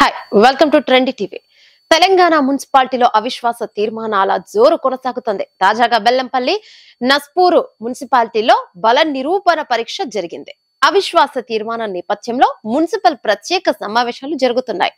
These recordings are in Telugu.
hi welcome to trendy TV Telangana మున్సిపాలిటీలో అవిశ్వాస తీర్మానాల జోరు కొనసాగుతుంది తాజాగా బెల్లంపల్లి నస్పూరు మున్సిపాలిటీలో బల నిరూపణ పరీక్ష జరిగింది అవిశ్వాస తీర్మానం నేపథ్యంలో మున్సిపల్ ప్రత్యేక సమావేశాలు జరుగుతున్నాయి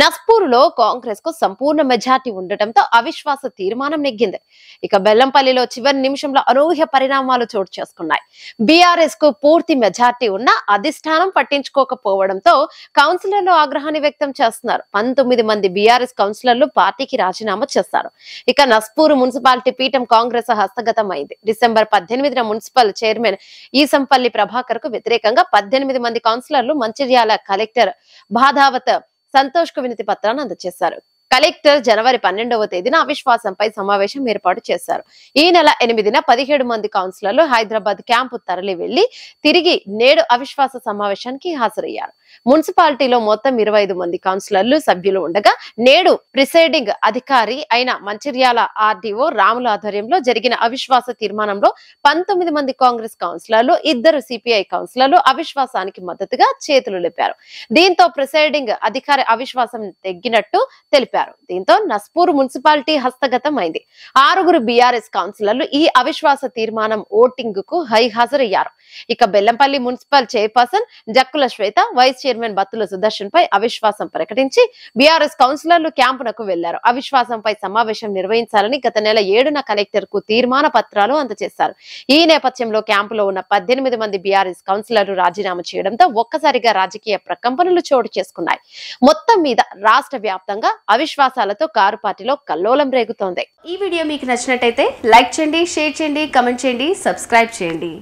నస్పూర్ లో కాంగ్రెస్ కు సంపూర్ణ మెజార్టీ ఉండటంతో అవిశ్వాస తీర్మానం నెగ్గింది ఇక బెల్లంపల్లిలో చివరి నిమిషంలో అనూహ్య పరిణామాలు చోటు చేసుకున్నాయి బీఆర్ఎస్ కు పూర్తి మెజార్టీ ఉన్నా అధిష్టానం పట్టించుకోకపోవడంతో కౌన్సిలర్లు ఆగ్రహాన్ని వ్యక్తం చేస్తున్నారు పంతొమ్మిది మంది బీఆర్ఎస్ కౌన్సిలర్లు పార్టీకి రాజీనామా చేస్తారు ఇక నస్పూర్ మున్సిపాలిటీ పీఠం కాంగ్రెస్ హస్తగతమైంది డిసెంబర్ పద్దెనిమిదిన మున్సిపల్ చైర్మన్ ఈసంపల్లి ప్రభాకర్ కు వ్యతిరేకంగా పద్దెనిమిది మంది కౌన్సిలర్లు మంచిర్యాల కలెక్టర్ బాధావత సంతోష్ కు వినతి పత్రాన్ని అందజేశారు కలెక్టర్ జనవరి పన్నెండవ తేదీన అవిశ్వాసంపై సమావేశం ఏర్పాటు చేశారు ఈ నెల ఎనిమిదిన పదిహేడు మంది కౌన్సిలర్లు హైదరాబాద్ క్యాంపు తరలి వెళ్లి తిరిగి నేడు అవిశ్వాస సమావేశానికి హాజరయ్యారు మున్సిపాలిటీలో మొత్తం ఇరవై మంది కౌన్సిలర్లు సభ్యులు ఉండగా నేడు ప్రిసైడింగ్ అధికారి అయిన మంచిర్యాల ఆర్డీఓ రాముల ఆధ్వర్యంలో జరిగిన అవిశ్వాస తీర్మానంలో పంతొమ్మిది మంది కాంగ్రెస్ కౌన్సిలర్లు ఇద్దరు సిపిఐ కౌన్సిలర్లు అవిశ్వాసానికి మద్దతుగా చేతులు లేపారు దీంతో ప్రిసైడింగ్ అధికారి అవిశ్వాసం తగ్గినట్టు తెలిపారు తెలిపారు దీంతో నస్పూర్ మున్సిపాలిటీ హస్తగతం అయింది ఆరుగురు బీఆర్ఎస్ కౌన్సిలర్లు ఈ అవిశ్వాస తీర్మానం ఓటింగ్ కు హై హాజరయ్యారు ఇక Bellampalli municipal chairperson Jakkula Swetha vice chairman Battula Sudarshan పై అవిశ్వాసం ప్రకటించి బీఆర్ఎస్ కౌన్సిలర్లు క్యాంపునకు వెళ్లారు అవిశ్వాసంపై సమావేశం నిర్వహించాలని గత నెల ఏడున కలెక్టర్ కు తీర్మాన పత్రాలు అందజేశారు ఈ నేపథ్యంలో క్యాంపులో ఉన్న పద్దెనిమిది మంది బీఆర్ఎస్ కౌన్సిలర్లు రాజీనామా చేయడంతో ఒక్కసారిగా రాజకీయ ప్రకంపనలు చోటు చేసుకున్నాయి మొత్తం మీద రాష్ట్ర వ్యాప్తంగా విశ్వాసాలతో కారు పార్టీలో కల్లోలం రేగుతోంది ఈ వీడియో మీకు నచ్చినట్టయితే లైక్ చేయండి షేర్ చేయండి కమెంట్ చేయండి సబ్స్క్రైబ్ చేయండి